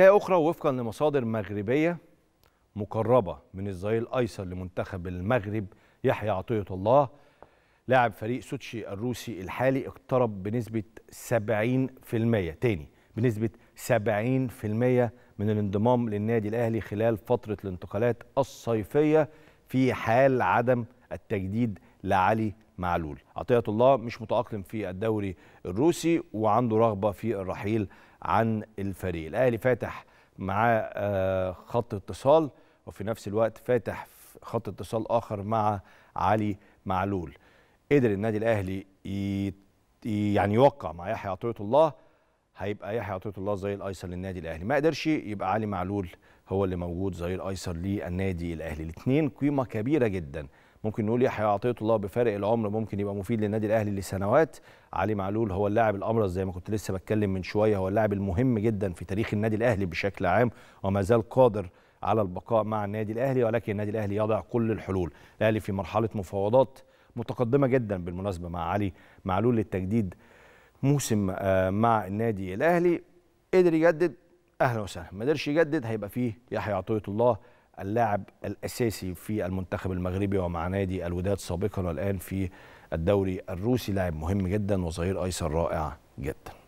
حكاية أخرى وفقا لمصادر مغربية مقربة من الظهير الأيسر لمنتخب المغرب يحيى عطية الله لاعب فريق سوتشي الروسي الحالي اقترب بنسبة 70% تاني بنسبة 70% من الانضمام للنادي الأهلي خلال فترة الانتقالات الصيفية في حال عدم التجديد لعلي معلول عطية الله مش متأقلم في الدوري الروسي وعنده رغبة في الرحيل عن الفريق الاهلي فاتح مع آه، خط اتصال وفي نفس الوقت فاتح خط اتصال اخر مع علي معلول قدر النادي الاهلي يعني يوقع مع يحيى عطيه الله هيبقى يحيى عطيه الله زي الايسر للنادي الاهلي ما قدرش يبقى علي معلول هو اللي موجود زي الايسر للنادي الاهلي الاثنين قيمه كبيره جدا ممكن نقول يحيى عطيه الله بفارق العمر ممكن يبقى مفيد للنادي الاهلي لسنوات علي معلول هو اللاعب الابرز زي ما كنت لسه بتكلم من شويه هو اللاعب المهم جدا في تاريخ النادي الاهلي بشكل عام وما زال قادر على البقاء مع النادي الاهلي ولكن النادي الاهلي يضع كل الحلول الاهلي في مرحله مفاوضات متقدمه جدا بالمناسبه مع علي معلول للتجديد موسم آه، مع النادي الاهلي قدر يجدد اهلا وسهلا ما قدرش يجدد هيبقى فيه يحيى عطيه الله اللاعب الاساسي في المنتخب المغربي ومع نادي الوداد سابقا والان في الدوري الروسي لاعب مهم جدا وظهير ايسر رائع جدا